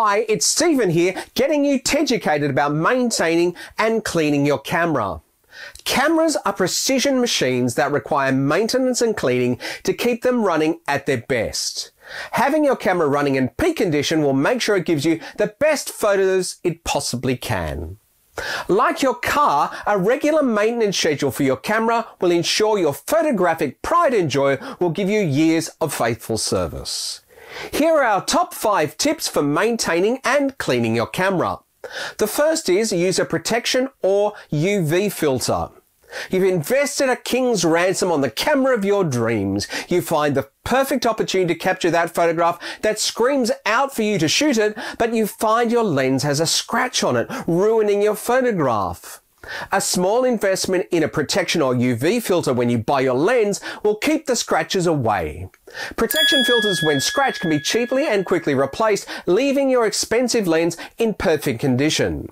Hi, it's Stephen here, getting you educated about maintaining and cleaning your camera. Cameras are precision machines that require maintenance and cleaning to keep them running at their best. Having your camera running in peak condition will make sure it gives you the best photos it possibly can. Like your car, a regular maintenance schedule for your camera will ensure your photographic pride and joy will give you years of faithful service. Here are our top 5 tips for maintaining and cleaning your camera. The first is use a protection or UV filter. You've invested a king's ransom on the camera of your dreams. You find the perfect opportunity to capture that photograph that screams out for you to shoot it, but you find your lens has a scratch on it, ruining your photograph. A small investment in a protection or UV filter when you buy your lens will keep the scratches away. Protection filters when scratched can be cheaply and quickly replaced, leaving your expensive lens in perfect condition.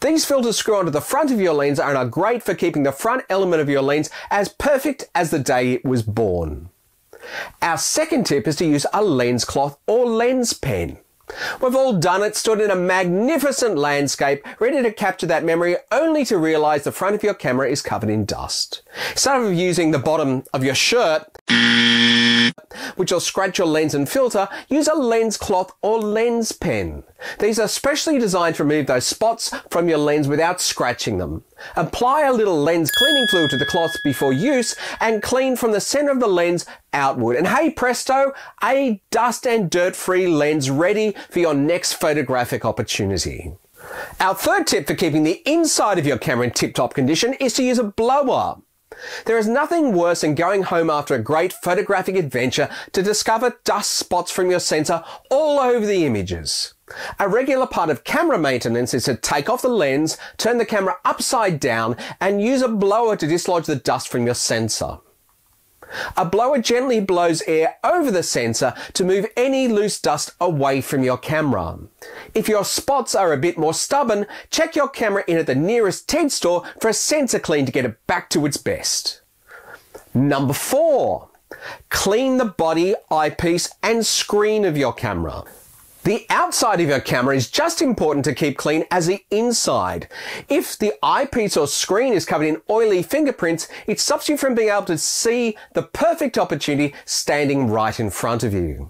These filters screw onto the front of your lens and are great for keeping the front element of your lens as perfect as the day it was born. Our second tip is to use a lens cloth or lens pen. We've all done it, stood in a magnificent landscape, ready to capture that memory, only to realize the front of your camera is covered in dust. Instead of using the bottom of your shirt, which will scratch your lens and filter, use a lens cloth or lens pen. These are specially designed to remove those spots from your lens without scratching them. Apply a little lens cleaning fluid to the cloth before use and clean from the center of the lens outward. And hey presto, a dust and dirt free lens ready for your next photographic opportunity. Our third tip for keeping the inside of your camera in tip top condition is to use a blower. There is nothing worse than going home after a great photographic adventure to discover dust spots from your sensor all over the images. A regular part of camera maintenance is to take off the lens, turn the camera upside down, and use a blower to dislodge the dust from your sensor. A blower gently blows air over the sensor to move any loose dust away from your camera. If your spots are a bit more stubborn, check your camera in at the nearest TED store for a sensor clean to get it back to its best. Number four, clean the body, eyepiece and screen of your camera. The outside of your camera is just important to keep clean as the inside. If the eyepiece or screen is covered in oily fingerprints, it stops you from being able to see the perfect opportunity standing right in front of you.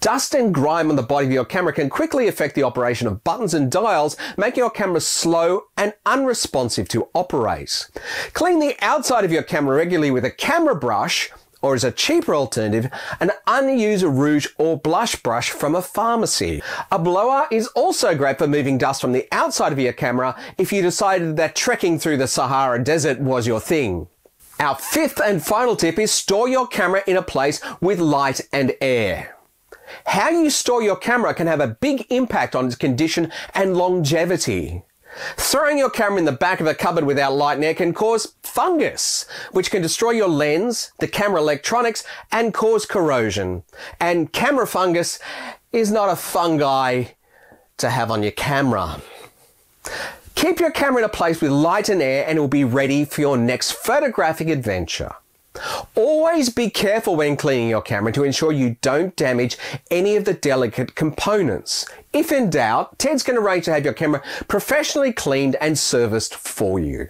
Dust and grime on the body of your camera can quickly affect the operation of buttons and dials, making your camera slow and unresponsive to operate. Clean the outside of your camera regularly with a camera brush or as a cheaper alternative, an unused rouge or blush brush from a pharmacy. A blower is also great for moving dust from the outside of your camera if you decided that trekking through the Sahara Desert was your thing. Our fifth and final tip is store your camera in a place with light and air. How you store your camera can have a big impact on its condition and longevity. Throwing your camera in the back of a cupboard without light and air can cause fungus, which can destroy your lens, the camera electronics, and cause corrosion. And camera fungus is not a fungi to have on your camera. Keep your camera in a place with light and air and it will be ready for your next photographic adventure. Always be careful when cleaning your camera to ensure you don't damage any of the delicate components. If in doubt, Ted's going to arrange to have your camera professionally cleaned and serviced for you.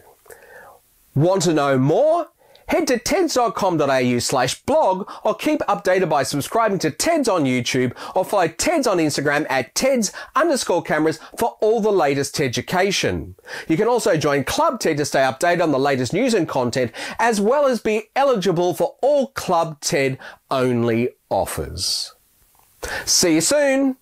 Want to know more? Head to teds.com.au slash blog or keep updated by subscribing to TEDS on YouTube or follow TEDS on Instagram at TEDS underscore cameras for all the latest education. You can also join Club TED to stay updated on the latest news and content as well as be eligible for all Club TED only offers. See you soon!